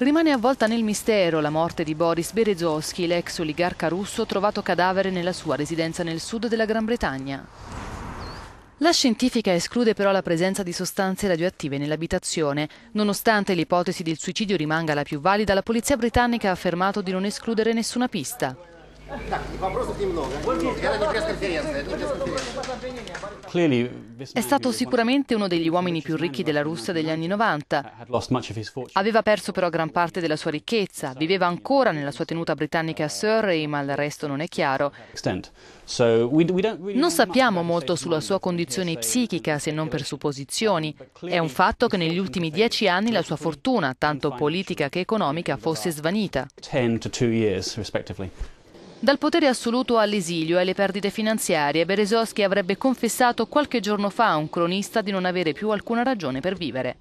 Rimane avvolta nel mistero la morte di Boris Berezovsky, l'ex oligarca russo trovato cadavere nella sua residenza nel sud della Gran Bretagna. La scientifica esclude però la presenza di sostanze radioattive nell'abitazione. Nonostante l'ipotesi del suicidio rimanga la più valida, la polizia britannica ha affermato di non escludere nessuna pista. È stato sicuramente uno degli uomini più ricchi della Russia degli anni 90. Aveva perso però gran parte della sua ricchezza, viveva ancora nella sua tenuta britannica a Surrey, ma il resto non è chiaro. Non sappiamo molto sulla sua condizione psichica, se non per supposizioni. È un fatto che negli ultimi dieci anni la sua fortuna, tanto politica che economica, fosse svanita. 10 2 rispettivamente. Dal potere assoluto all'esilio e alle perdite finanziarie, Beresoschi avrebbe confessato qualche giorno fa a un cronista di non avere più alcuna ragione per vivere.